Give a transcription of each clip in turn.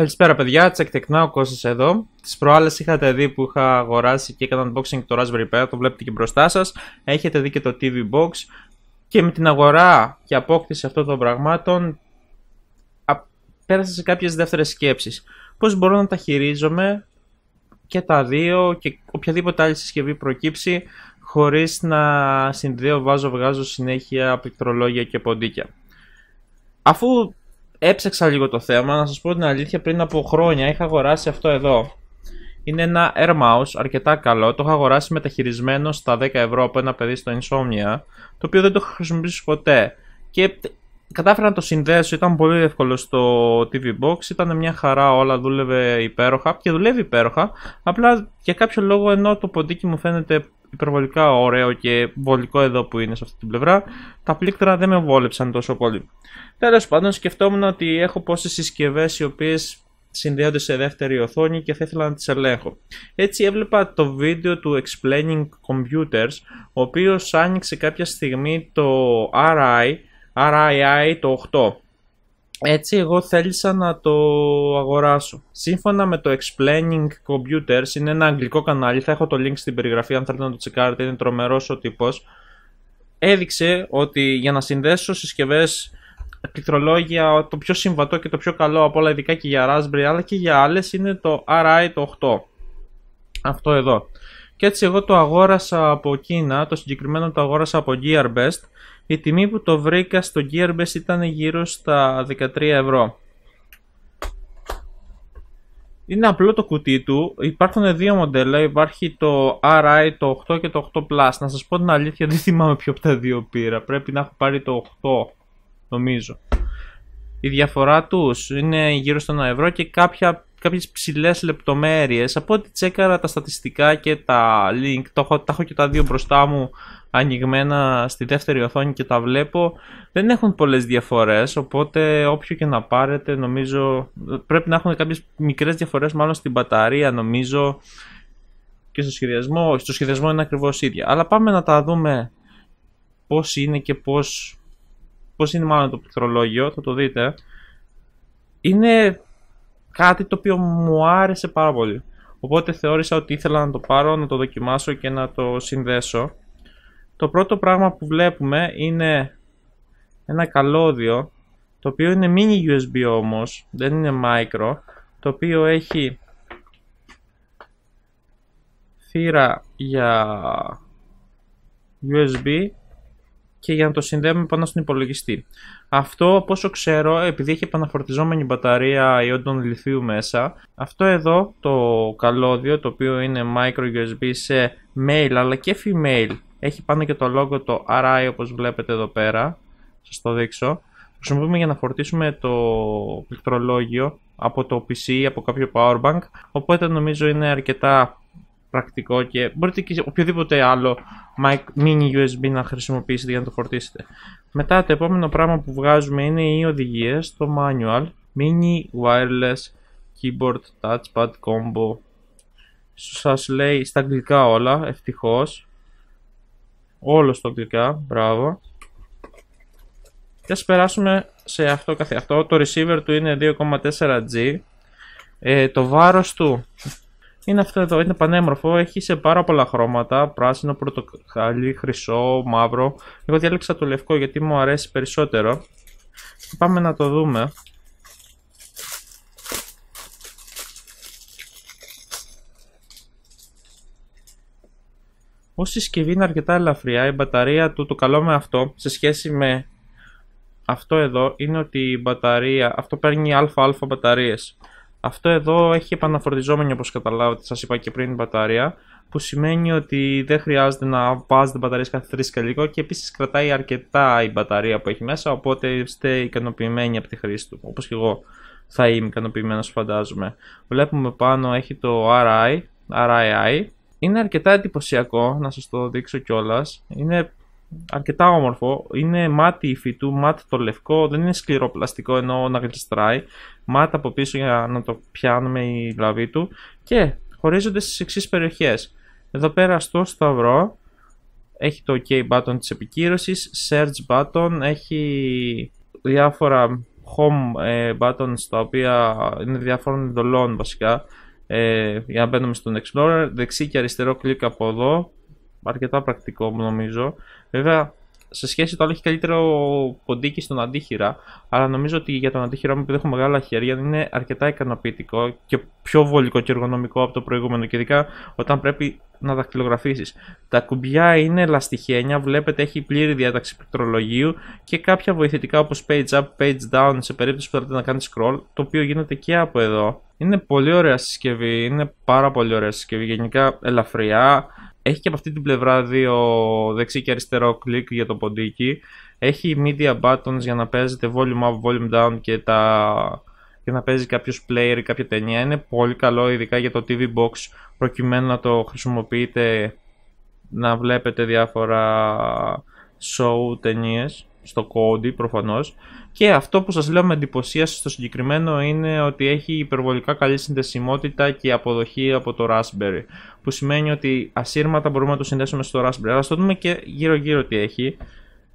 Καλησπέρα παιδιά, τσεκτεκνά ο Κώστας εδώ. Τις προάλλες είχατε δει που είχα αγοράσει και έκανα unboxing το Raspberry Pi, το βλέπετε και μπροστά σας. Έχετε δει και το TV Box και με την αγορά και απόκτηση αυτών των πραγμάτων πέρασα σε κάποιες δεύτερες σκέψεις. Πώς μπορώ να τα χειρίζομαι και τα δύο και οποιαδήποτε άλλη συσκευή προκύψει χωρίς να συνδέω, βάζω, βγάζω συνέχεια πληκτρολόγια και ποντίκια. Αφού έψαξα λίγο το θέμα, να σας πω την αλήθεια πριν από χρόνια είχα αγοράσει αυτό εδώ. Είναι ένα Air Mouse, αρκετά καλό, το είχα αγοράσει μεταχειρισμένο στα 10 ευρώ από ένα παιδί στο Insomnia, το οποίο δεν το είχα χρησιμοποιήσει ποτέ. Και κατάφερα να το συνδέσω, ήταν πολύ εύκολο στο TV Box, ήταν μια χαρά όλα, δούλευε υπέροχα και δουλεύει υπέροχα. Απλά για κάποιο λόγο ενώ το ποντίκι μου φαίνεται υπερβολικά ωραίο και βολικό εδώ που είναι σε αυτή την πλευρά, τα πλήκτρα δεν με βόλεψαν τόσο πολύ. Τέλος πάντων, σκεφτόμουν ότι έχω πόσες συσκευές οι οποίες συνδέονται σε δεύτερη οθόνη και θα ήθελα να τις ελέγχω. Έτσι έβλεπα το βίντεο του Explaining Computers, ο οποίος άνοιξε κάποια στιγμή το RI, RII το 8 έτσι εγώ θέλησα να το αγοράσω. Σύμφωνα με το Explaining Computers, είναι ένα αγγλικό κανάλι, θα έχω το link στην περιγραφή αν θέλετε να το τσεκάρετε, είναι τρομερός ο τύπος. Έδειξε ότι για να συνδέσω συσκευές πληκτρολόγια, το πιο συμβατό και το πιο καλό από όλα, ειδικά και για Raspberry, αλλά και για άλλες, είναι το RI το 8. Αυτό εδώ. Και έτσι εγώ το αγόρασα από Κίνα, το συγκεκριμένο το αγόρασα από Gearbest, η τιμή που το βρήκα στο Gearbest ήταν γύρω στα 13 ευρώ. Είναι απλό το κουτί του, υπάρχουν δύο μοντέλα, υπάρχει το RI το 8 και το 8 Plus. Να σας πω την αλήθεια, δεν θυμάμαι ποιο από τα δύο πήρα, πρέπει να έχω πάρει το 8 νομίζω. Η διαφορά τους είναι γύρω στα 1 ευρώ και κάποια κάποιες ψηλές λεπτομέρειες. Από ό,τι τσέκαρα τα στατιστικά και τα link, τα έχω, και τα δύο μπροστά μου ανοιγμένα στη δεύτερη οθόνη και τα βλέπω, δεν έχουν πολλές διαφορές, οπότε όποιο και να πάρετε νομίζω πρέπει να έχουν κάποιες μικρές διαφορές μάλλον στην μπαταρία νομίζω και στο σχεδιασμό, στο σχεδιασμό είναι ακριβώς ίδια. Αλλά πάμε να τα δούμε πώς είναι και πώς, πώς είναι μάλλον το πληκτρολόγιο, θα το δείτε. Είναι κάτι το οποίο μου άρεσε πάρα πολύ. Οπότε θεώρησα ότι ήθελα να το πάρω, να το δοκιμάσω και να το συνδέσω. Το πρώτο πράγμα που βλέπουμε είναι ένα καλώδιο, το οποίο είναι mini USB όμως, δεν είναι micro, το οποίο έχει θύρα για USB και για να το συνδέουμε πάνω στον υπολογιστή. Αυτό, από όσο ξέρω, επειδή έχει επαναφορτιζόμενη μπαταρία ιόντων λιθίου μέσα, αυτό εδώ το καλώδιο, το οποίο είναι micro USB σε mail αλλά και female, έχει πάνω και το λόγο το RI όπως βλέπετε εδώ πέρα, σας το δείξω. Χρησιμοποιούμε για να φορτίσουμε το πληκτρολόγιο από το PC ή από κάποιο powerbank, οπότε νομίζω είναι αρκετά πρακτικό και μπορείτε και οποιοδήποτε άλλο mini USB να χρησιμοποιήσετε για να το φορτίσετε. Μετά το επόμενο πράγμα που βγάζουμε είναι οι οδηγίες, το manual, mini wireless keyboard touchpad combo. Σας λέει στα αγγλικά όλα, ευτυχώς. Όλος στα αγγλικά, μπράβο. Και ας περάσουμε σε αυτό καθε αυτό. Το receiver του είναι 2,4G. Ε, το βάρος του είναι αυτό εδώ, είναι πανέμορφο, έχει σε πάρα πολλά χρώματα, πράσινο, πρωτοκαλί, χρυσό, μαύρο. Εγώ διάλεξα το λευκό γιατί μου αρέσει περισσότερο. Πάμε να το δούμε. Ως συσκευή είναι αρκετά ελαφριά, η μπαταρία του, το καλό με αυτό, σε σχέση με αυτό εδώ, είναι ότι η μπαταρία, αυτό Αλφα Αλφα μπαταρίες. Αυτό εδώ έχει επαναφορτιζόμενη όπως καταλάβατε, σας είπα και πριν μπαταρία που σημαίνει ότι δεν χρειάζεται να βάζετε μπαταρίες κάθε 3 και λίγο και επίσης κρατάει αρκετά η μπαταρία που έχει μέσα οπότε είστε ικανοποιημένοι από τη χρήση του όπως και εγώ θα είμαι ικανοποιημένος φαντάζομαι βλέπουμε πάνω έχει το RI, RII είναι αρκετά εντυπωσιακό να σας το δείξω κιόλας. είναι αρκετά όμορφο, είναι μάτι υφή του, μάτι το λευκό, δεν είναι σκληρό πλαστικό ενώ να γλιστράει μάτα από πίσω για να το πιάνουμε η λαβή του και χωρίζονται στις εξής περιοχές. Εδώ πέρα στο σταυρό έχει το OK button της επικύρωσης, search button, έχει διάφορα home ε, buttons τα οποία είναι διάφορων εντολών βασικά ε, για να μπαίνουμε στον Explorer, δεξί και αριστερό κλικ από εδώ, αρκετά πρακτικό νομίζω. Βέβαια σε σχέση το άλλο έχει καλύτερο ποντίκι στον αντίχειρα. Αλλά νομίζω ότι για τον αντίχειρα μου, επειδή έχω μεγάλα χέρια, είναι αρκετά ικανοποιητικό και πιο βολικό και εργονομικό από το προηγούμενο. Και ειδικά όταν πρέπει να δαχτυλογραφήσει. Τα κουμπιά είναι λαστιχένια, βλέπετε έχει πλήρη διάταξη πληκτρολογίου και κάποια βοηθητικά όπως page up, page down σε περίπτωση που θέλετε να κάνει scroll, το οποίο γίνεται και από εδώ. Είναι πολύ ωραία συσκευή, είναι πάρα πολύ ωραία συσκευή, γενικά ελαφριά, έχει και από αυτή την πλευρά δύο δεξί και αριστερό κλικ για το ποντίκι. Έχει media buttons για να παίζετε volume up, volume down και, τα... για να παίζει κάποιος player ή κάποια ταινία. Είναι πολύ καλό ειδικά για το TV box προκειμένου να το χρησιμοποιείτε να βλέπετε διάφορα show ταινίες στο κόντι προφανώς και αυτό που σας λέω με εντυπωσία στο συγκεκριμένο είναι ότι έχει υπερβολικά καλή συνδεσιμότητα και αποδοχή από το Raspberry που σημαίνει ότι ασύρματα μπορούμε να το συνδέσουμε στο Raspberry αλλά το δούμε και γύρω γύρω τι έχει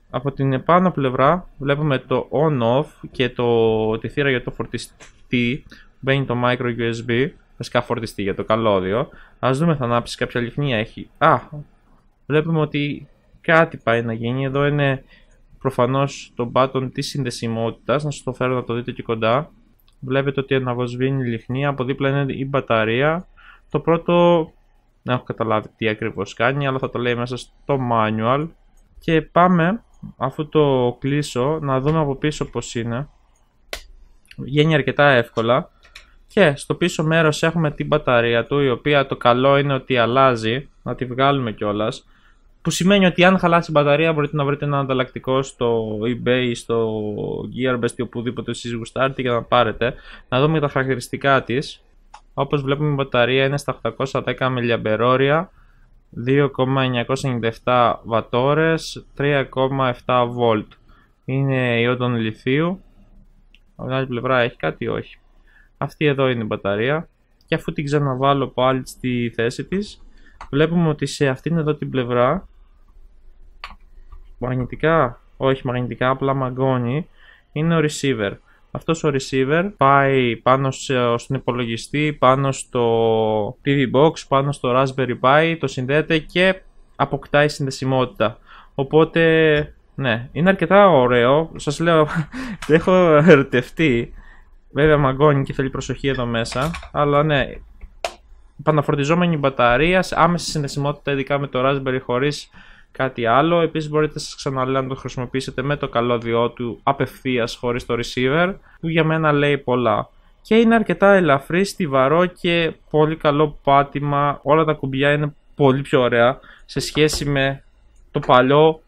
από την επάνω πλευρά βλέπουμε το on-off και το, τη θύρα για το φορτιστή μπαίνει το micro USB βασικά φορτιστή για το καλώδιο ας δούμε θα ανάψει κάποια λιχνία έχει α, βλέπουμε ότι κάτι πάει να γίνει εδώ είναι προφανώς το button της συνδεσιμότητας, να σας το φέρω να το δείτε και κοντά. Βλέπετε ότι αναβοσβήνει η λιχνή, από δίπλα είναι η μπαταρία. Το πρώτο δεν έχω καταλάβει τι ακριβώς κάνει, αλλά θα το λέει μέσα στο manual. Και πάμε, αφού το κλείσω, να δούμε από πίσω πως είναι. Βγαίνει αρκετά εύκολα. Και στο πίσω μέρος έχουμε την μπαταρία του, η οποία το καλό είναι ότι αλλάζει, να τη βγάλουμε κιόλας. Που σημαίνει ότι αν χαλάσει η μπαταρία μπορείτε να βρείτε ένα ανταλλακτικό στο eBay, στο Gearbest ή οπουδήποτε εσείς γουστάρετε για να πάρετε. Να δούμε τα χαρακτηριστικά της. Όπως βλέπουμε η μπαταρία είναι στα 810 mAh 2,997 βατόρες, 3,7 volt. Είναι ιόντων λιθίου. Από την άλλη πλευρά έχει κάτι, όχι. Αυτή εδώ είναι η μπαταρία. Και αφού την ξαναβάλω πάλι στη θέση της, βλέπουμε ότι σε αυτήν εδώ την πλευρά Μαγνητικά, όχι μαγνητικά, απλά μαγκώνει, είναι ο receiver. Αυτός ο receiver πάει πάνω στον υπολογιστή, πάνω στο TV Box, πάνω στο Raspberry Pi, το συνδέεται και αποκτάει συνδεσιμότητα. Οπότε, ναι, είναι αρκετά ωραίο. Σας λέω, έχω ερωτευτεί. Βέβαια μαγκώνει και θέλει προσοχή εδώ μέσα, αλλά ναι, παναφορτιζόμενη μπαταρία, άμεση συνδεσιμότητα ειδικά με το Raspberry χωρίς κάτι άλλο. Επίσης μπορείτε σας ξαναλέω να το χρησιμοποιήσετε με το καλώδιό του απευθείας χωρίς το receiver που για μένα λέει πολλά. Και είναι αρκετά ελαφρύ, στιβαρό και πολύ καλό πάτημα. Όλα τα κουμπιά είναι πολύ πιο ωραία σε σχέση με το παλιό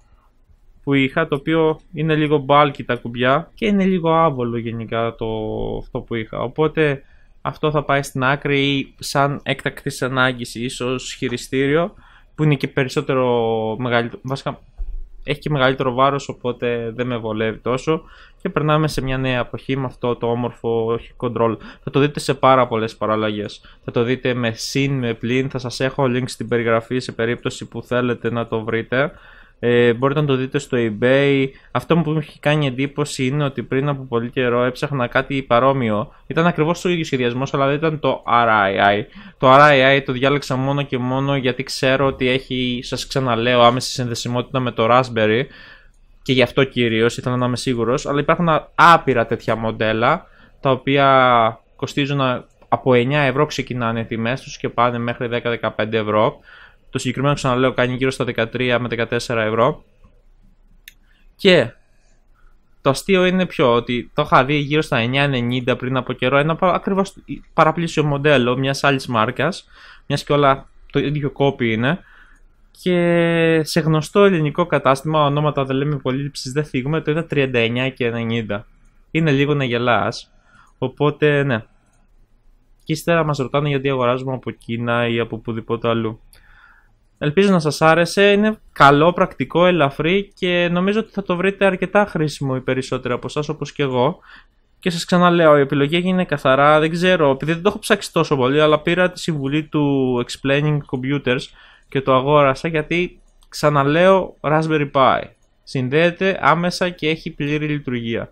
που είχα το οποίο είναι λίγο bulky τα κουμπιά και είναι λίγο άβολο γενικά το αυτό που είχα. Οπότε αυτό θα πάει στην άκρη ή σαν έκτακτης ανάγκης ίσως χειριστήριο που είναι και περισσότερο μεγαλύτερο. Βασικά έχει και μεγαλύτερο βάρος οπότε δεν με βολεύει τόσο και περνάμε σε μια νέα εποχή με αυτό το όμορφο control. Θα το δείτε σε πάρα πολλές παραλλαγές. Θα το δείτε με συν, με πλήν, θα σας έχω link στην περιγραφή σε περίπτωση που θέλετε να το βρείτε. Ε, μπορείτε να το δείτε στο eBay. Αυτό που μου έχει κάνει εντύπωση είναι ότι πριν από πολύ καιρό έψαχνα κάτι παρόμοιο. Ήταν ακριβώς το ίδιο σχεδιασμός, αλλά δεν ήταν το RII. Το RII το διάλεξα μόνο και μόνο γιατί ξέρω ότι έχει, σας ξαναλέω, άμεση συνδεσιμότητα με το Raspberry. Και γι' αυτό κυρίως ήθελα να είμαι σίγουρος. Αλλά υπάρχουν άπειρα τέτοια μοντέλα τα οποία κοστίζουν από 9 ευρώ ξεκινάνε οι τιμές τους και πάνε μέχρι 10-15 ευρώ το συγκεκριμένο ξαναλέω κάνει γύρω στα 13 με 14 ευρώ. Και το αστείο είναι πιο ότι το είχα δει γύρω στα 9,90 πριν από καιρό ένα ακριβώς παραπλήσιο μοντέλο μιας άλλης μάρκας, μιας και όλα το ίδιο κόπι είναι. Και σε γνωστό ελληνικό κατάστημα, ονόματα δεν λέμε πολύ, δεν φύγουμε, το είδα 39 Είναι λίγο να γελάς. Οπότε ναι. Και ύστερα μας ρωτάνε γιατί αγοράζουμε από Κίνα ή από οπουδήποτε αλλού. Ελπίζω να σας άρεσε, είναι καλό, πρακτικό, ελαφρύ και νομίζω ότι θα το βρείτε αρκετά χρήσιμο οι περισσότεροι από εσάς όπως και εγώ. Και σας ξαναλέω, η επιλογή έγινε καθαρά, δεν ξέρω, επειδή δεν το έχω ψάξει τόσο πολύ, αλλά πήρα τη συμβουλή του Explaining Computers και το αγόρασα γιατί ξαναλέω Raspberry Pi. Συνδέεται άμεσα και έχει πλήρη λειτουργία.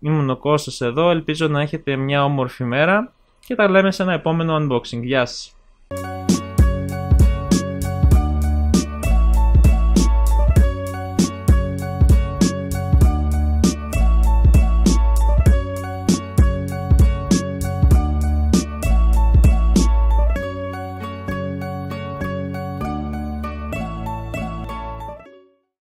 Ήμουν ο Κώστας εδώ, ελπίζω να έχετε μια όμορφη μέρα και τα λέμε σε ένα επόμενο unboxing. Γεια σας!